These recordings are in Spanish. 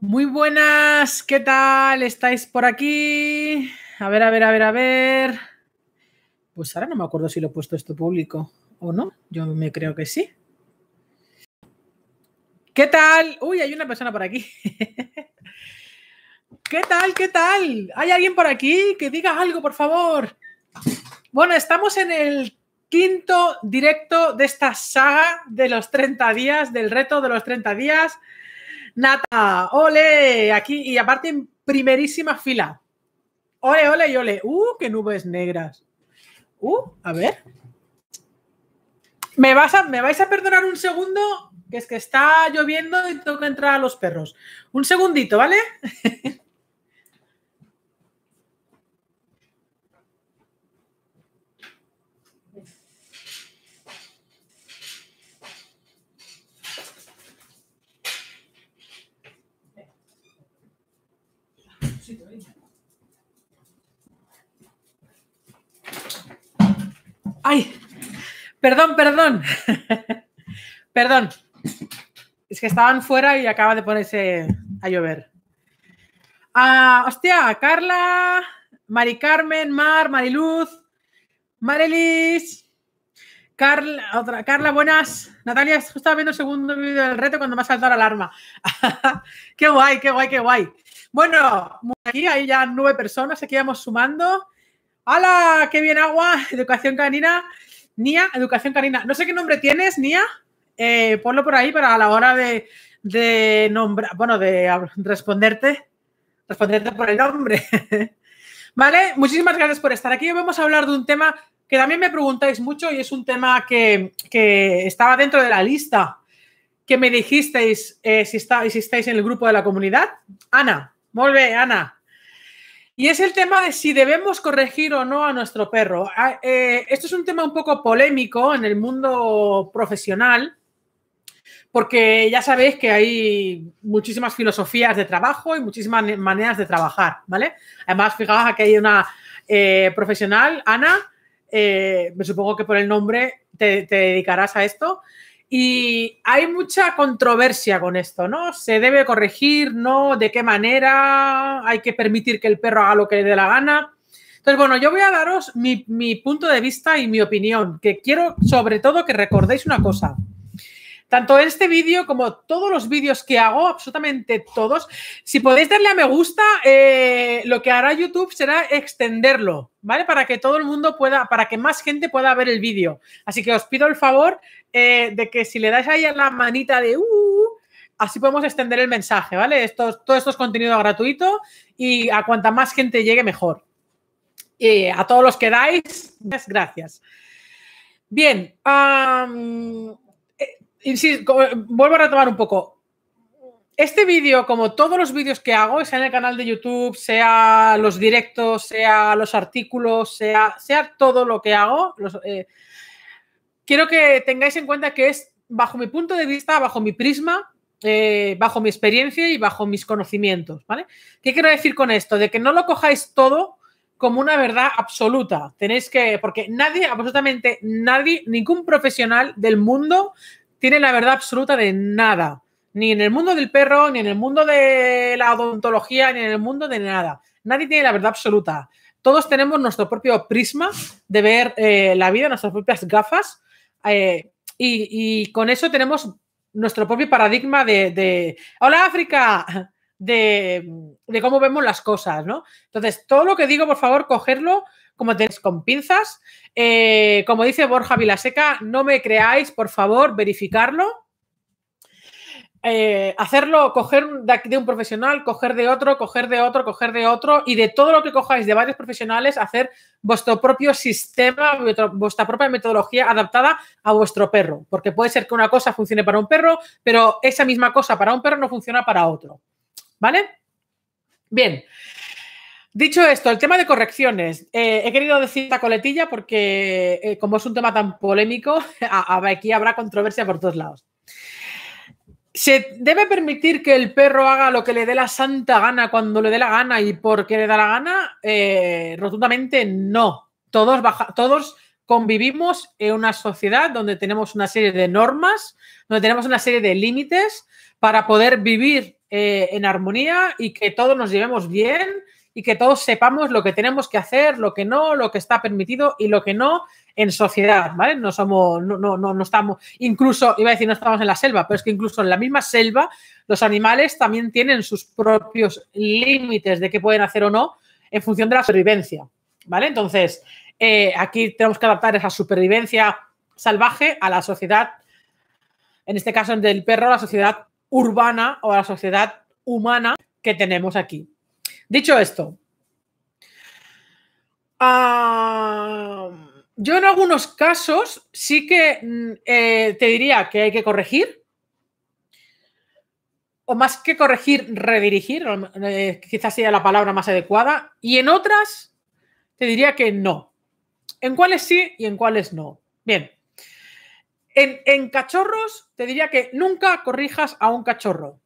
Muy buenas, ¿qué tal? ¿Estáis por aquí? A ver, a ver, a ver, a ver. Pues ahora no me acuerdo si lo he puesto esto público o no. Yo me creo que sí. ¿Qué tal? Uy, hay una persona por aquí. ¿Qué tal? ¿Qué tal? ¿Hay alguien por aquí que diga algo, por favor? Bueno, estamos en el quinto directo de esta saga de los 30 días, del reto de los 30 días. Nata, ole, aquí y aparte en primerísima fila. Ole, ole y ole. Uh, qué nubes negras. Uh, a ver. Me, vas a, me vais a perdonar un segundo, que es que está lloviendo y tengo que entrar a los perros. Un segundito, ¿vale? Ay, perdón, perdón. perdón. Es que estaban fuera y acaba de ponerse a llover. Ah, hostia, Carla, Mari Carmen, Mar, Mariluz, Marelis, Carla, otra, Carla, buenas. Natalia, estaba viendo el segundo vídeo del reto cuando me ha saltado la alarma. qué guay, qué guay, qué guay. Bueno, aquí hay ya nueve personas, aquí vamos sumando. ¡Hala! ¡Qué bien agua! Educación canina. Nia, educación canina. No sé qué nombre tienes, Nia. Eh, ponlo por ahí para a la hora de, nombrar, bueno, de responderte, responderte por el nombre. vale, muchísimas gracias por estar aquí. Hoy vamos a hablar de un tema que también me preguntáis mucho y es un tema que, estaba dentro de la lista que me dijisteis eh, si estáis en el grupo de la comunidad. Ana, muy Ana. Y es el tema de si debemos corregir o no a nuestro perro. Ah, eh, esto es un tema un poco polémico en el mundo profesional, porque ya sabéis que hay muchísimas filosofías de trabajo y muchísimas maneras de trabajar, ¿vale? Además, fijaos que hay una eh, profesional, Ana, eh, me supongo que por el nombre te dedicarás a esto, y hay mucha controversia con esto, ¿no? ¿Se debe corregir? ¿No? ¿De qué manera? ¿Hay que permitir que el perro haga lo que le dé la gana? Entonces, bueno, yo voy a daros mi, punto de vista y mi opinión, que quiero sobre todo que recordéis una cosa. Tanto este vídeo como todos los vídeos que hago, absolutamente todos, si podéis darle a me gusta, eh, lo que hará YouTube será extenderlo, ¿vale? Para que todo el mundo pueda, para que más gente pueda ver el vídeo. Así que os pido el favor eh, de que si le dais ahí a la manita de uh, así podemos extender el mensaje, ¿vale? Esto, todo esto es contenido gratuito y a cuanta más gente llegue, mejor. y a todos los que dais, gracias. Bien, eh, eh, vuelvo a retomar un poco. Este vídeo, como todos los vídeos que hago, sea en el canal de YouTube, sea los directos, sea los artículos, sea, sea todo lo que hago, los, quiero que tengáis en cuenta que es bajo mi punto de vista, bajo mi prisma, eh, bajo mi experiencia y bajo mis conocimientos, ¿vale? ¿Qué quiero decir con esto? De que no lo cojáis todo como una verdad absoluta. Tenéis que, porque nadie, absolutamente nadie, ningún profesional del mundo tiene la verdad absoluta de nada. Ni en el mundo del perro, ni en el mundo de la odontología, ni en el mundo de nada. Nadie tiene la verdad absoluta. Todos tenemos nuestro propio prisma de ver eh, la vida, nuestras propias gafas eh, y, con eso tenemos nuestro propio paradigma de, ¡Hola África! De, cómo vemos las cosas, ¿no? Entonces, todo lo que digo, por favor, cogerlo como tenéis con pinzas. Eh, como dice Borja Vilaseca, no me creáis, por favor, verificarlo. Eh, hacerlo, coger de, un profesional, coger de otro, coger de otro, coger de otro y de todo lo que cojáis de varios profesionales, hacer vuestro propio sistema, vuestra propia metodología adaptada a vuestro perro. Porque puede ser que una cosa funcione para un perro, pero esa misma cosa para un perro no funciona para otro. ¿Vale? Bien. Dicho esto, el tema de correcciones. Eh, he querido decir esta coletilla porque eh, como es un tema tan polémico, aquí habrá controversia por todos lados se debe permitir que el perro haga lo que le dé la santa gana cuando le dé la gana y porque le da la gana, eh, rotundamente no. Todos, todos convivimos en una sociedad donde tenemos una serie de normas, donde tenemos una serie de límites para poder vivir eh, en armonía y que todos nos llevemos bien y que todos sepamos lo que tenemos que hacer, lo que no, lo que está permitido y lo que no, en sociedad, ¿vale? No somos, no, no, no, estamos, incluso, iba a decir, no estamos en la selva, pero es que incluso en la misma selva los animales también tienen sus propios límites de qué pueden hacer o no en función de la supervivencia, ¿vale? Entonces, eh, aquí tenemos que adaptar esa supervivencia salvaje a la sociedad, en este caso del perro, a la sociedad urbana o a la sociedad humana que tenemos aquí. Dicho esto, ah... Yo en algunos casos sí que mm, eh, te diría que hay que corregir, o más que corregir, redirigir, eh, quizás sea la palabra más adecuada, y en otras te diría que no. En cuáles sí y en cuáles no. Bien. En, cachorros te diría que nunca corrijas a un cachorro.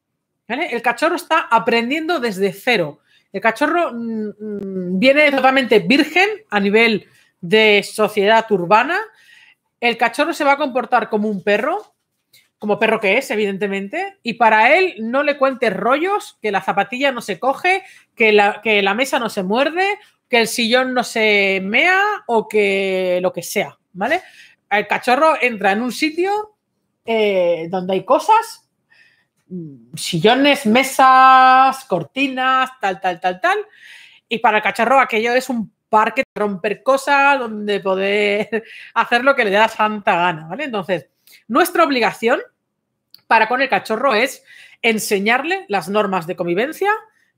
¿vale? El cachorro está aprendiendo desde cero. El cachorro mm, mm, viene totalmente virgen a nivel de sociedad urbana. El cachorro se va a comportar como un perro, como perro que es, evidentemente, y para él no le cuentes rollos, que la zapatilla no se coge, que la, que la mesa no se muerde, que el sillón no se mea o que lo que sea, ¿vale? El cachorro entra en un sitio eh, donde hay cosas, sillones, mesas, cortinas, tal, tal, tal, tal, y para el cachorro aquello es un parque, romper cosas, donde poder hacer lo que le da santa gana, ¿vale? Entonces, nuestra obligación para con el cachorro es enseñarle las normas de convivencia,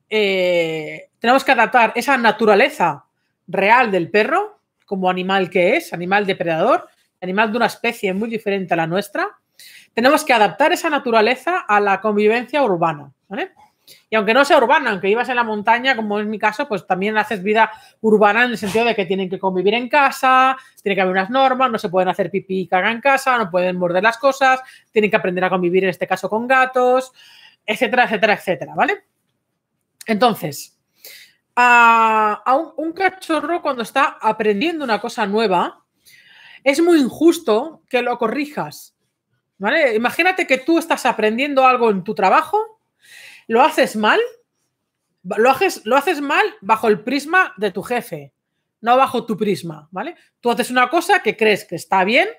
eh, tenemos que adaptar esa naturaleza real del perro como animal que es, animal depredador, animal de una especie muy diferente a la nuestra, tenemos que adaptar esa naturaleza a la convivencia urbana, ¿vale? Y aunque no sea urbana, aunque ibas en la montaña, como es mi caso, pues también haces vida urbana en el sentido de que tienen que convivir en casa, tiene que haber unas normas, no se pueden hacer pipí y caga en casa, no pueden morder las cosas, tienen que aprender a convivir en este caso con gatos, etcétera, etcétera, etcétera, ¿vale? Entonces, a, un cachorro cuando está aprendiendo una cosa nueva, es muy injusto que lo corrijas. ¿Vale? Imagínate que tú estás aprendiendo algo en tu trabajo lo haces mal, lo haces, lo haces mal bajo el prisma de tu jefe, no bajo tu prisma, ¿vale? Tú haces una cosa que crees que está bien,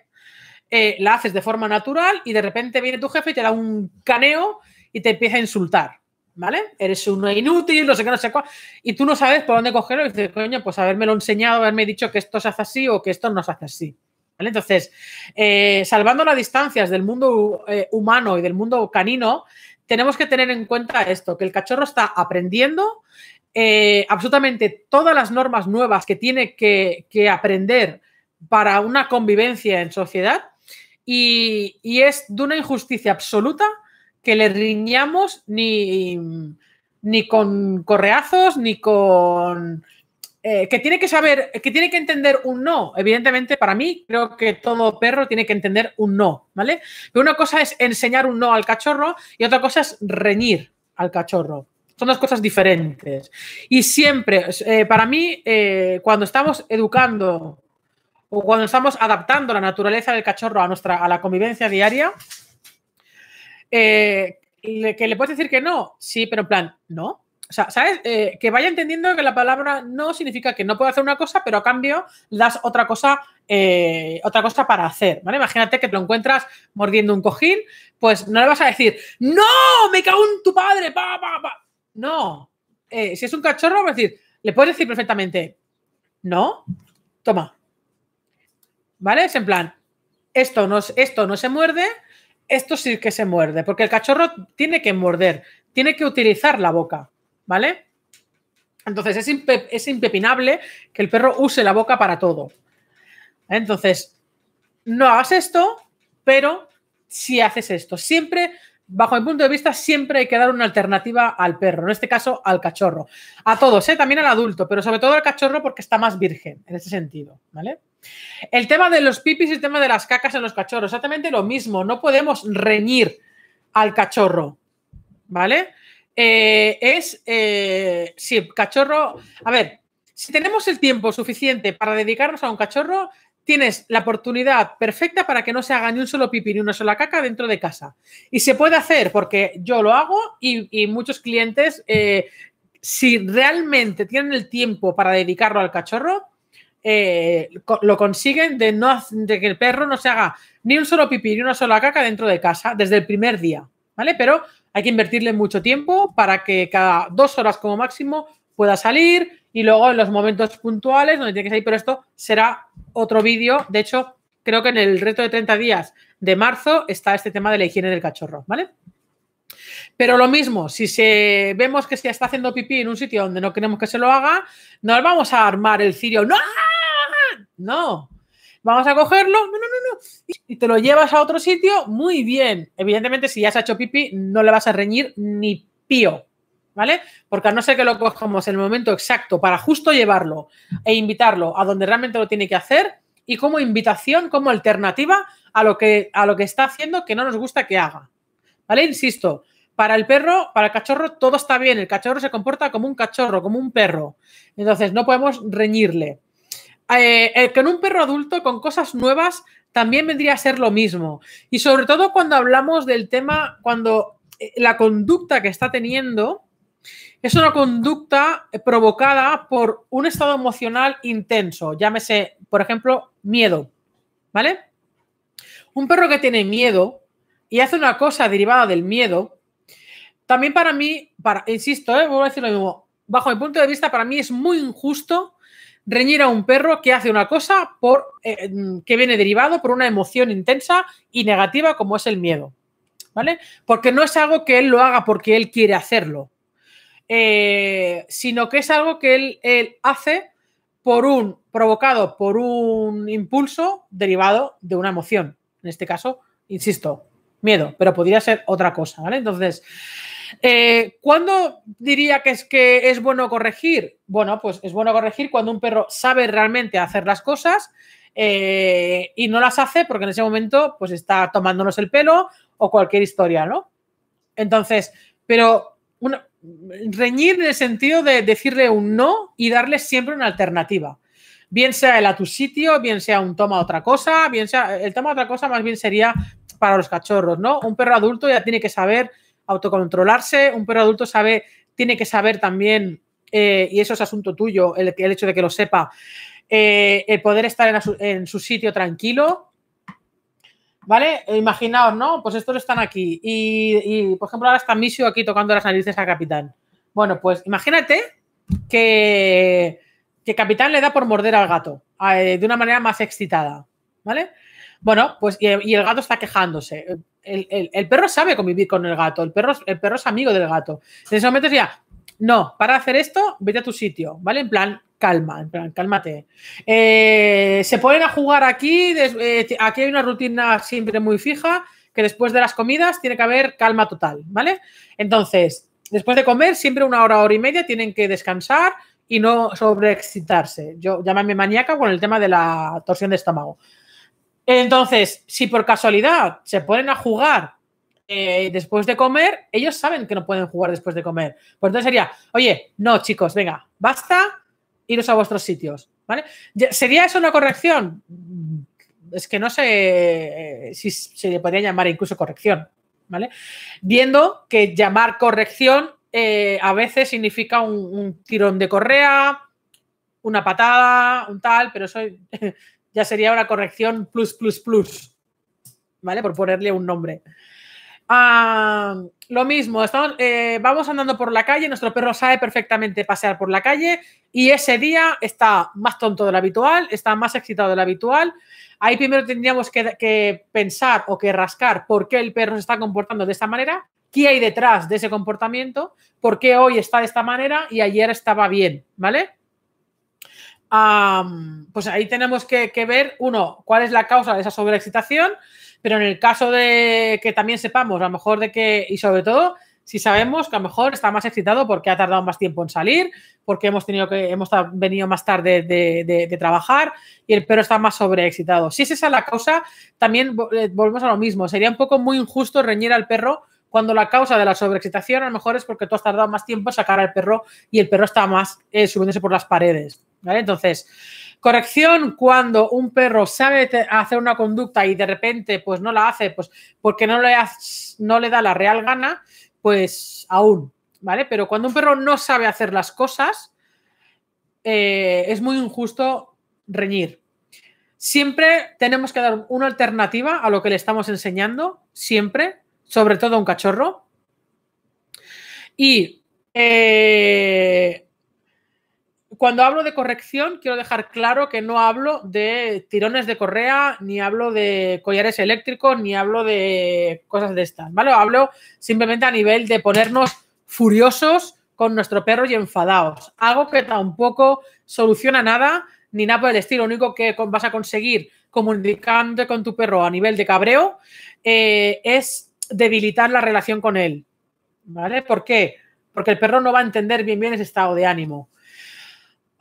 eh, la haces de forma natural y de repente viene tu jefe y te da un caneo y te empieza a insultar, ¿vale? Eres uno inútil, no sé qué, no sé cuál, y tú no sabes por dónde cogerlo y dices, coño, pues haberme lo enseñado, haberme dicho que esto se hace así o que esto no se hace así. ¿Vale? Entonces, eh, salvando las distancias del mundo eh, humano y del mundo canino, tenemos que tener en cuenta esto, que el cachorro está aprendiendo eh, absolutamente todas las normas nuevas que tiene que, aprender para una convivencia en sociedad y, y, es de una injusticia absoluta que le riñamos ni, ni con correazos, ni con eh, que tiene que saber, que tiene que entender un no. Evidentemente, para mí, creo que todo perro tiene que entender un no, ¿vale? que una cosa es enseñar un no al cachorro y otra cosa es reñir al cachorro. Son dos cosas diferentes. Y siempre, eh, para mí, eh, cuando estamos educando o cuando estamos adaptando la naturaleza del cachorro a, nuestra, a la convivencia diaria, que le puedes decir que no, sí, pero en plan, no, o sea, ¿sabes? Eh, que vaya entendiendo que la palabra no significa que no puedo hacer una cosa, pero a cambio das otra cosa, eh, otra cosa para hacer, Imagínate que te lo encuentras mordiendo un cojín, pues no le vas a decir, ¡No! ¡Me cago en tu padre! No. Eh, si es un cachorro, decir, le puedes decir perfectamente, no, toma. ¿Vale? Es en plan, esto no, esto no se muerde, esto sí que se muerde, porque el cachorro tiene que morder, tiene que utilizar la boca. ¿vale? Entonces es, es impepinable que el perro use la boca para todo. Entonces, no hagas esto, pero si haces esto, siempre bajo mi punto de vista, siempre hay que dar una alternativa al perro, en este caso al cachorro. A todos, ¿eh? también al adulto, pero sobre todo al cachorro porque está más virgen en ese sentido, ¿vale? El tema de los pipis y el tema de las cacas en los cachorros, exactamente lo mismo, no podemos reñir al cachorro, ¿vale? Eh, es, si eh, sí, cachorro, a ver, si tenemos el tiempo suficiente para dedicarnos a un cachorro, tienes la oportunidad perfecta para que no se haga ni un solo pipí ni una sola caca dentro de casa. Y se puede hacer porque yo lo hago y, muchos clientes, eh, si realmente tienen el tiempo para dedicarlo al cachorro, lo consiguen de, no, de que el perro no se haga ni un solo pipí ni una sola caca dentro de casa desde el primer día, ¿vale? Pero hay que invertirle mucho tiempo para que cada dos horas como máximo pueda salir y luego en los momentos puntuales donde tiene que salir, pero esto será otro vídeo. De hecho, creo que en el reto de 30 días de marzo está este tema de la higiene del cachorro, ¿vale? Pero lo mismo, si se, vemos que se está haciendo pipí en un sitio donde no queremos que se lo haga, nos vamos a armar el cirio. ¡No! No. Vamos a cogerlo. no, y te lo llevas a otro sitio, muy bien. Evidentemente, si ya se ha hecho pipí, no le vas a reñir ni pío, ¿vale? Porque a no ser que lo cojamos en el momento exacto para justo llevarlo e invitarlo a donde realmente lo tiene que hacer y como invitación, como alternativa a lo que, a lo que está haciendo que no nos gusta que haga, ¿vale? Insisto, para el perro, para el cachorro, todo está bien. El cachorro se comporta como un cachorro, como un perro. Entonces, no podemos reñirle. Eh, que con un perro adulto, con cosas nuevas, también vendría a ser lo mismo. Y sobre todo cuando hablamos del tema, cuando eh, la conducta que está teniendo es una conducta eh, provocada por un estado emocional intenso, llámese, por ejemplo, miedo, ¿vale? Un perro que tiene miedo y hace una cosa derivada del miedo, también para mí, para, insisto, eh, a decir lo mismo, bajo mi punto de vista, para mí es muy injusto Reñir a un perro que hace una cosa por, eh, mm, que viene derivado por una emoción intensa y negativa como es el miedo. ¿Vale? Porque no es algo que él lo haga porque él quiere hacerlo, eh, sino que es algo que él, él, hace por un, provocado por un impulso derivado de una emoción. En este caso, insisto, miedo, pero podría ser otra cosa, ¿vale? Entonces, eh, ¿Cuándo diría que es, que es bueno corregir? Bueno, pues es bueno corregir cuando un perro sabe realmente hacer las cosas eh, y no las hace porque en ese momento pues está tomándonos el pelo o cualquier historia, ¿no? Entonces, pero reñir en el sentido de decirle un no y darle siempre una alternativa. Bien sea el a tu sitio, bien sea un toma otra cosa, bien sea el toma otra cosa más bien sería para los cachorros, ¿no? Un perro adulto ya tiene que saber autocontrolarse, un perro adulto sabe, tiene que saber también, eh, y eso es asunto tuyo, el, el hecho de que lo sepa, eh, el poder estar en su, sitio tranquilo, ¿vale? Eh, imaginaos, ¿no? Pues estos están aquí. Y, por ejemplo, ahora está Misio aquí tocando las narices a Capitán. Bueno, pues imagínate que, que Capitán le da por morder al gato de una manera más excitada, ¿vale? Bueno, pues y, el gato está quejándose. El, perro sabe convivir con el gato, el perro, el perro es amigo del gato. En ese momento ya no, para hacer esto, vete a tu sitio, ¿vale? En plan, calma, en plan, cálmate. Eh, se ponen a jugar aquí, eh, aquí hay una rutina siempre muy fija, que después de las comidas tiene que haber calma total, ¿vale? Entonces, después de comer, siempre una hora, hora y media tienen que descansar y no sobreexcitarse. Yo llámame maníaca con el tema de la torsión de estómago. Entonces, si por casualidad se ponen a jugar eh, después de comer, ellos saben que no pueden jugar después de comer. Pues entonces sería, oye, no, chicos, venga, basta, iros a vuestros sitios. ¿Vale? ¿Sería eso una corrección? Mm, es que no sé eh, si se le podría llamar incluso corrección, ¿vale? Viendo que llamar corrección eh, a veces significa un, tirón de correa, una patada, un tal, pero soy ya sería una corrección plus, plus, plus, ¿vale? Por ponerle un nombre. Ah, lo mismo, eh, vamos andando por la calle, nuestro perro sabe perfectamente pasear por la calle y ese día está más tonto de lo habitual, está más excitado de lo habitual. Ahí primero tendríamos que, que pensar o que rascar por qué el perro se está comportando de esta manera, qué hay detrás de ese comportamiento, por qué hoy está de esta manera y ayer estaba bien, ¿vale? pues ahí tenemos que, ver, uno, cuál es la causa de esa sobreexcitación, pero en el caso de que también sepamos, a lo mejor de que, y sobre todo, si sabemos que a lo mejor está más excitado porque ha tardado más tiempo en salir, porque hemos tenido que, hemos venido más tarde de, trabajar y el perro está más sobreexcitado. Si es esa la causa, también eh, volvemos a lo mismo. Sería un poco muy injusto reñir al perro cuando la causa de la sobreexcitación a lo mejor es porque tú has tardado más tiempo en sacar al perro y el perro está más eh, subiéndose por las paredes. ¿vale? Entonces, corrección cuando un perro sabe hacer una conducta y de repente pues no la hace, pues porque no le, da la real gana, pues aún, ¿vale? Pero cuando un perro no sabe hacer las cosas, eh, es muy injusto reñir. Siempre tenemos que dar una alternativa a lo que le estamos enseñando, siempre, sobre todo a un cachorro. Y eh, cuando hablo de corrección, quiero dejar claro que no hablo de tirones de correa, ni hablo de collares eléctricos, ni hablo de cosas de estas, ¿vale? Hablo simplemente a nivel de ponernos furiosos con nuestro perro y enfadados. Algo que tampoco soluciona nada, ni nada por el estilo. Lo único que vas a conseguir comunicándote con tu perro a nivel de cabreo eh, es debilitar la relación con él, ¿vale? ¿Por qué? Porque el perro no va a entender bien bien ese estado de ánimo.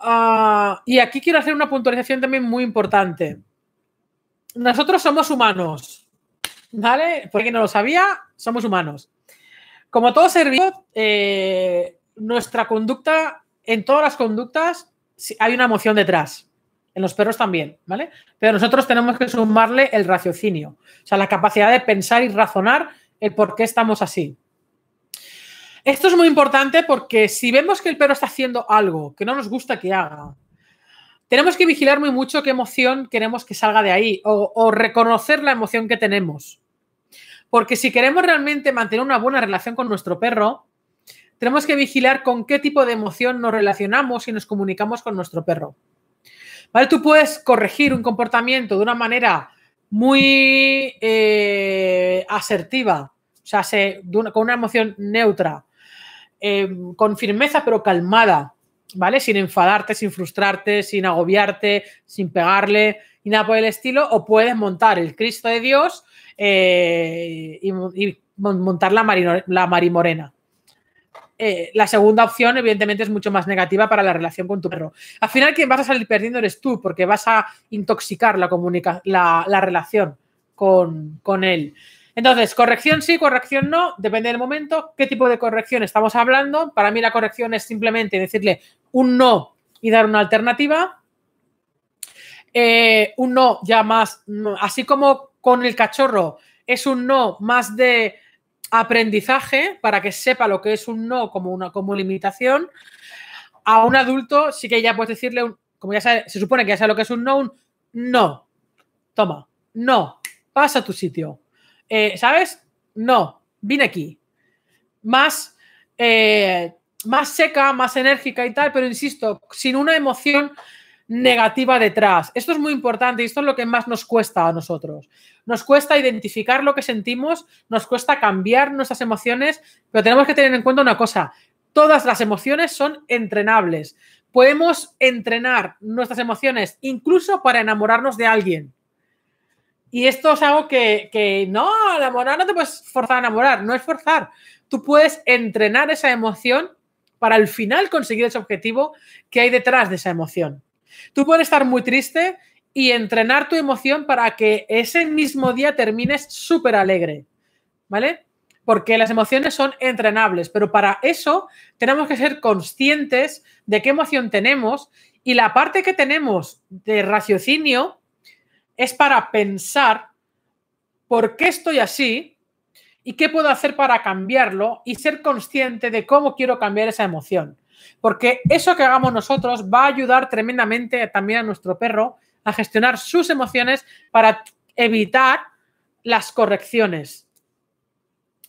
Ah, y aquí quiero hacer una puntualización también muy importante. Nosotros somos humanos, ¿vale? Porque no lo sabía, somos humanos. Como todo ser vivo, eh, nuestra conducta, en todas las conductas, hay una emoción detrás. En los perros también, ¿vale? Pero nosotros tenemos que sumarle el raciocinio, o sea, la capacidad de pensar y razonar el por qué estamos así. Esto es muy importante porque si vemos que el perro está haciendo algo que no nos gusta que haga, tenemos que vigilar muy mucho qué emoción queremos que salga de ahí o, reconocer la emoción que tenemos. Porque si queremos realmente mantener una buena relación con nuestro perro, tenemos que vigilar con qué tipo de emoción nos relacionamos y nos comunicamos con nuestro perro. Tú puedes corregir un comportamiento de una manera muy eh, asertiva, o sea, con una emoción neutra, Em, con firmeza pero calmada, ¿vale? Sin enfadarte, sin frustrarte, sin agobiarte, sin pegarle y nada por el estilo, o puedes montar el Cristo de Dios eh, y, montar la, marimorena. Eh, la segunda opción, evidentemente, es mucho más negativa para la relación con tu perro. Al final, quien vas a salir perdiendo eres tú, porque vas a intoxicar la, relación con, con él. Entonces, corrección sí, corrección no, depende del momento, qué tipo de corrección estamos hablando. Para mí la corrección es simplemente decirle un no y dar una alternativa. Eh, un no ya más, así como con el cachorro, es un no más de aprendizaje para que sepa lo que es un no como una como limitación. A un adulto sí que ya puedes decirle, como ya se supone que ya sabe lo que es un no, un no, toma, no, pasa a tu sitio. Eh, ¿sabes? No, vine aquí. Más, eh, más seca, más enérgica y tal, pero insisto, sin una emoción negativa detrás. Esto es muy importante y esto es lo que más nos cuesta a nosotros. Nos cuesta identificar lo que sentimos, nos cuesta cambiar nuestras emociones, pero tenemos que tener en cuenta una cosa, todas las emociones son entrenables. Podemos entrenar nuestras emociones incluso para enamorarnos de alguien. Y esto es algo que, no, enamorar no te puedes forzar a enamorar, no es forzar. Tú puedes entrenar esa emoción para al final conseguir ese objetivo que hay detrás de esa emoción. Tú puedes estar muy triste y entrenar tu emoción para que ese mismo día termines súper alegre, ¿vale? Porque las emociones son entrenables, pero para eso tenemos que ser conscientes de qué emoción tenemos y la parte que tenemos de raciocinio es para pensar por qué estoy así y qué puedo hacer para cambiarlo y ser consciente de cómo quiero cambiar esa emoción. Porque eso que hagamos nosotros va a ayudar tremendamente también a nuestro perro a gestionar sus emociones para evitar las correcciones.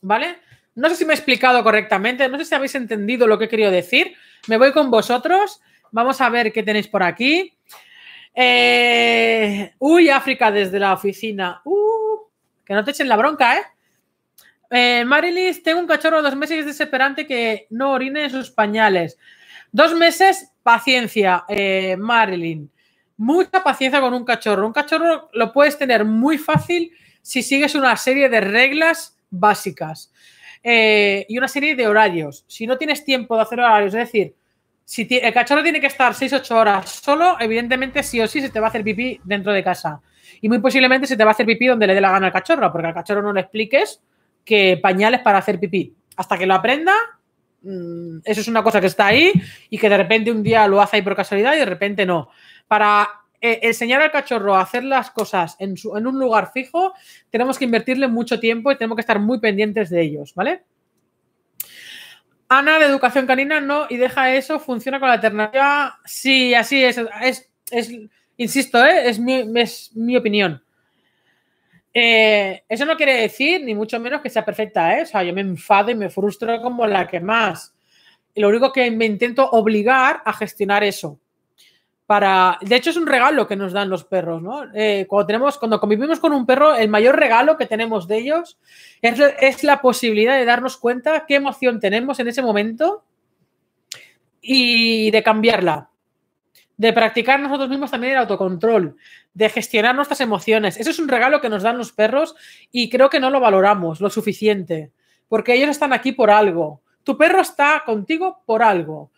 ¿Vale? No sé si me he explicado correctamente, no sé si habéis entendido lo que he querido decir. Me voy con vosotros. Vamos a ver qué tenéis por aquí. Eh, uy, África desde la oficina. Uh, que no te echen la bronca, ¿eh? eh Marilis, tengo un cachorro de dos meses y es desesperante que no orine en sus pañales. Dos meses, paciencia, eh, Marilyn. Mucha paciencia con un cachorro. Un cachorro lo puedes tener muy fácil si sigues una serie de reglas básicas eh, y una serie de horarios. Si no tienes tiempo de hacer horarios, es decir, si el cachorro tiene que estar 6-8 horas solo, evidentemente sí o sí se te va a hacer pipí dentro de casa. Y muy posiblemente se te va a hacer pipí donde le dé la gana al cachorro, porque al cachorro no le expliques que pañales para hacer pipí. Hasta que lo aprenda, mm, eso es una cosa que está ahí y que de repente un día lo hace ahí por casualidad y de repente no. Para eh, enseñar al cachorro a hacer las cosas en, su, en un lugar fijo, tenemos que invertirle mucho tiempo y tenemos que estar muy pendientes de ellos, ¿vale? Ana de educación canina no, y deja eso, funciona con la alternativa. Sí, así es. es, insisto, ¿eh? es, mi, es mi opinión. Eh, eso no quiere decir, ni mucho menos, que sea perfecta. ¿eh? O sea, yo me enfado y me frustro como la que más. lo único que me intento obligar a gestionar eso. De hecho, es un regalo que nos dan los perros, ¿no? Eh, cuando, tenemos, cuando convivimos con un perro, el mayor regalo que tenemos de ellos es, es la posibilidad de darnos cuenta qué emoción tenemos en ese momento y de cambiarla. De practicar nosotros mismos también el autocontrol, de gestionar nuestras emociones. Eso es un regalo que nos dan los perros y creo que no lo valoramos lo suficiente, porque ellos están aquí por algo. Tu perro está contigo por algo.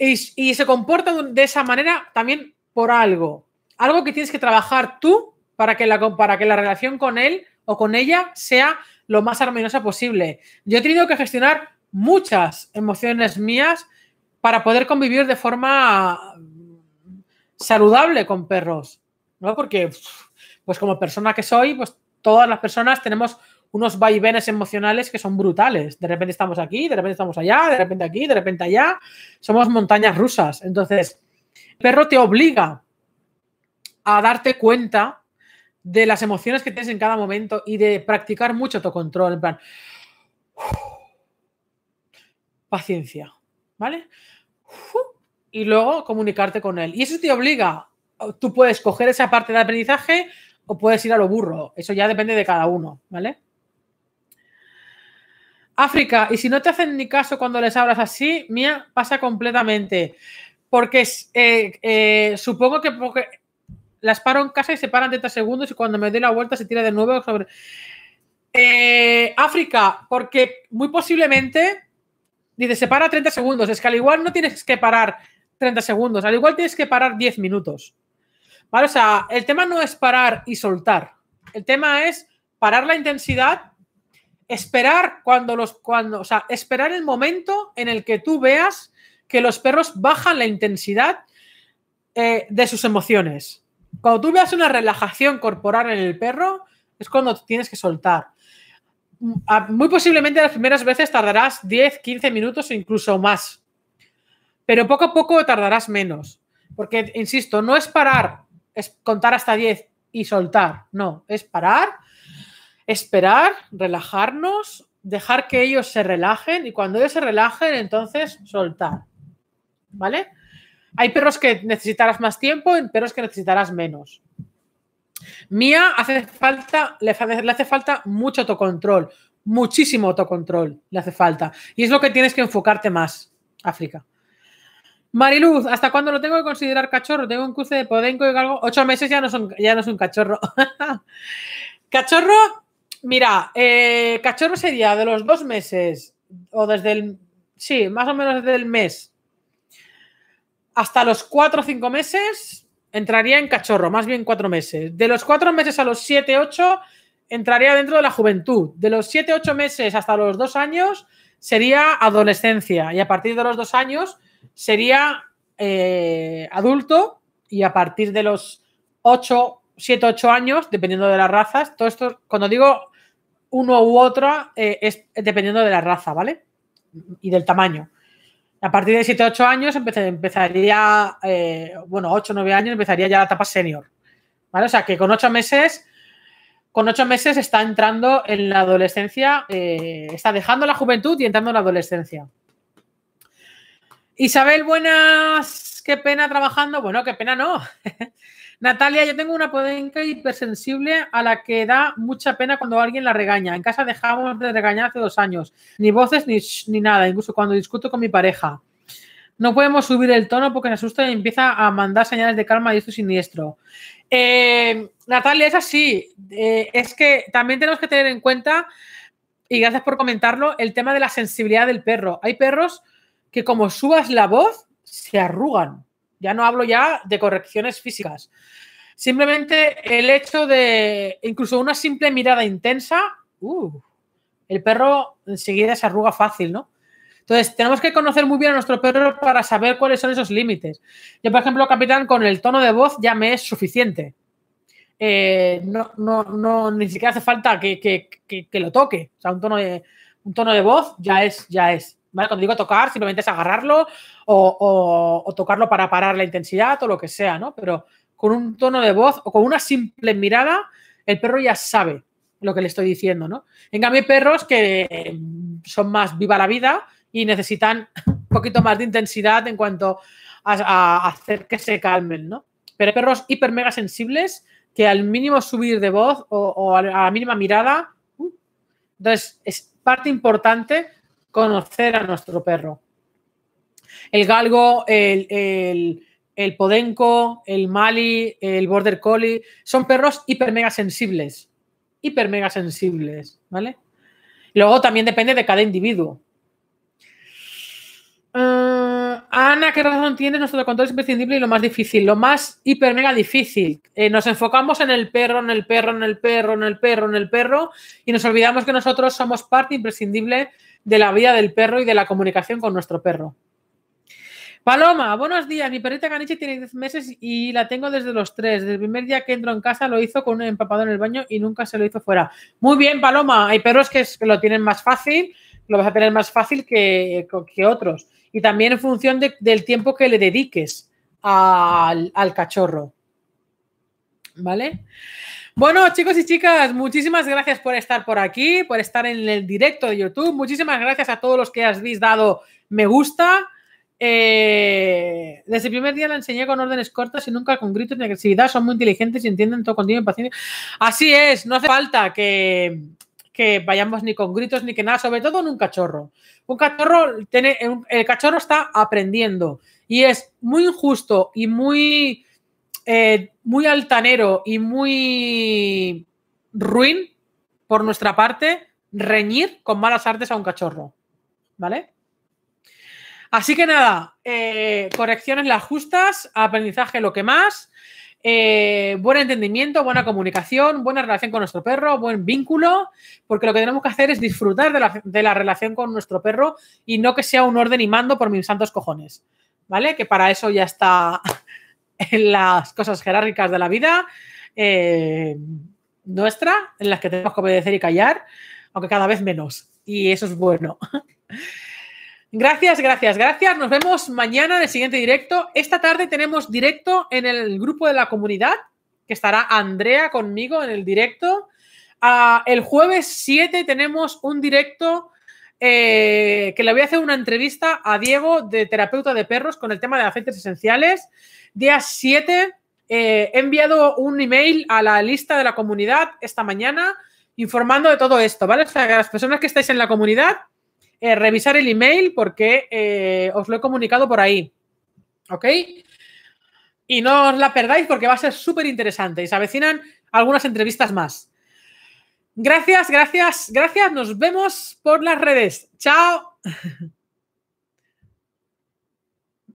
Y, se comporta de esa manera también por algo. Algo que tienes que trabajar tú para que la, que la relación con él o con ella sea lo más armoniosa posible. Yo he tenido que gestionar muchas emociones mías para poder convivir de forma mm, saludable con perros, Porque, pues como persona que soy, pues todas las personas tenemos unos vaivenes emocionales que son brutales. De repente estamos aquí, de repente estamos allá, de repente aquí, de repente allá. Somos montañas rusas. Entonces, perro te obliga a darte cuenta de las emociones que tienes en cada momento y de practicar mucho tu control. En plan, paciencia, ¿vale? Y luego comunicarte con él. Y eso te obliga. Tú puedes coger esa parte de aprendizaje o puedes ir a lo burro. Eso ya depende de cada uno, ¿vale? África, y si no te hacen ni caso cuando les hablas así, mía, pasa completamente. Porque eh, eh, supongo que porque las paro en casa y se paran 30 segundos y cuando me doy la vuelta se tira de nuevo sobre... Eh, África, porque muy posiblemente, dice, se para 30 segundos. Es que al igual no tienes que parar 30 segundos, al igual tienes que parar 10 minutos. O sea, el tema no es parar y soltar. El tema es parar la intensidad esperar cuando los, cuando, o esperar el momento en el que tú veas que los perros bajan la intensidad eh, de sus emociones. Cuando tú veas una relajación corporal en el perro, es cuando tienes que soltar. Muy posiblemente las primeras veces tardarás 10, 15 minutos o incluso más. Pero poco a poco tardarás menos. Porque, insisto, no es parar, es contar hasta 10 y soltar. No, es parar, esperar, relajarnos, dejar que ellos se relajen y cuando ellos se relajen, entonces soltar. ¿Vale? Hay perros que necesitarás más tiempo y perros que necesitarás menos. Mía hace falta, le, hace falta mucho autocontrol, muchísimo autocontrol le hace falta. Y es lo que tienes que enfocarte más, África. Mariluz, ¿hasta cuándo lo tengo que considerar cachorro? Tengo un cruce de podenco y algo. Ocho meses ya no, son, ya no es un cachorro. cachorro Mira, eh, cachorro sería de los dos meses, o desde el. Sí, más o menos desde el mes hasta los cuatro o cinco meses entraría en cachorro, más bien cuatro meses. De los cuatro meses a los siete, ocho, entraría dentro de la juventud. De los siete, ocho meses hasta los dos años sería adolescencia. Y a partir de los dos años sería eh, adulto. Y a partir de los ocho, siete, ocho años, dependiendo de las razas, todo esto, cuando digo uno u otro, eh, es dependiendo de la raza, ¿vale? Y del tamaño. A partir de 7, 8 años empezaría, eh, bueno, 8, 9 años empezaría ya la etapa senior. ¿Vale? O sea que con 8 meses, con 8 meses está entrando en la adolescencia, eh, está dejando la juventud y entrando en la adolescencia. Isabel, buenas, qué pena trabajando. Bueno, qué pena no. Natalia, yo tengo una podenca hipersensible a la que da mucha pena cuando alguien la regaña. En casa dejábamos de regañar hace dos años. Ni voces ni, nada, incluso cuando discuto con mi pareja. No podemos subir el tono porque me asusta y empieza a mandar señales de calma y esto siniestro. Eh, Natalia, es así. Eh, es que también tenemos que tener en cuenta, y gracias por comentarlo, el tema de la sensibilidad del perro. Hay perros que como subas la voz, se arrugan. Ya no hablo ya de correcciones físicas. Simplemente el hecho de incluso una simple mirada intensa, uh, el perro enseguida se arruga fácil, ¿no? Entonces, tenemos que conocer muy bien a nuestro perro para saber cuáles son esos límites. Yo, por ejemplo, capitán, con el tono de voz ya me es suficiente. Eh, no, ni siquiera hace falta que, lo toque. O sea, un tono de, un tono de voz ya es, ya es. Cuando digo tocar, simplemente es agarrarlo o, tocarlo para parar la intensidad o lo que sea, ¿no? Pero con un tono de voz o con una simple mirada, el perro ya sabe lo que le estoy diciendo, ¿no? En cambio, hay perros que mm, son más viva la vida y necesitan un poquito más de intensidad en cuanto a, hacer que se calmen, ¿no? Pero hay perros hiper mega sensibles que al mínimo subir de voz o, a la mínima mirada. Uh, entonces, es parte importante conocer a nuestro perro. El galgo, el, podenco, el mali, el border collie, son perros hiper mega sensibles. Hiper mega sensibles, ¿vale? Luego también depende de cada individuo. Eh, Ana, ¿qué razón tiene? Nuestro control es imprescindible y lo más difícil, lo más hiper mega difícil. Eh, nos enfocamos en el perro, en el perro, en el perro, en el perro, en el perro, y nos olvidamos que nosotros somos parte imprescindible de la vida del perro y de la comunicación con nuestro perro. Paloma, buenos días. Mi perrita Caniche tiene 10 meses y la tengo desde los 3. Desde el primer día que entro en casa lo hizo con un empapado en el baño y nunca se lo hizo fuera. Muy bien, Paloma. Hay perros que, lo tienen más fácil, lo vas a tener más fácil que, otros. Y también en función del tiempo que le dediques al, al cachorro. ¿Vale? Bueno, chicos y chicas, muchísimas gracias por estar por aquí, por estar en el directo de YouTube. Muchísimas gracias a todos los que has dado me gusta. Eh, desde el primer día la enseñé con órdenes cortas y nunca con gritos ni agresividad. Son muy inteligentes y entienden todo tiempo y paciencia. Así es, no hace falta que, vayamos ni con gritos ni que nada, sobre todo en un cachorro. Un cachorro, tiene, el cachorro está aprendiendo y es muy injusto y muy eh, muy altanero y muy ruin por nuestra parte reñir con malas artes a un cachorro. ¿Vale? Así que nada, eh, correcciones las justas, aprendizaje lo que más, eh, buen entendimiento, buena comunicación, buena relación con nuestro perro, buen vínculo, porque lo que tenemos que hacer es disfrutar de la, de la relación con nuestro perro y no que sea un orden y mando por mis santos cojones, ¿vale? Que para eso ya está en las cosas jerárquicas de la vida eh, nuestra, en las que tenemos que obedecer y callar, aunque cada vez menos. Y eso es bueno. Gracias, gracias, gracias. Nos vemos mañana en el siguiente directo. Esta tarde tenemos directo en el grupo de la comunidad, que estará Andrea conmigo en el directo. Ah, el jueves 7 tenemos un directo eh, que le voy a hacer una entrevista a Diego de terapeuta de perros con el tema de aceites esenciales. Día 7 eh, he enviado un email a la lista de la comunidad esta mañana informando de todo esto, ¿vale? O sea, que las personas que estáis en la comunidad, eh, revisar el email porque os lo he comunicado por ahí. ¿Ok? Y no os la perdáis porque va a ser súper interesante y se avecinan algunas entrevistas más. Gracias, gracias, gracias. Nos vemos por las redes. Chao.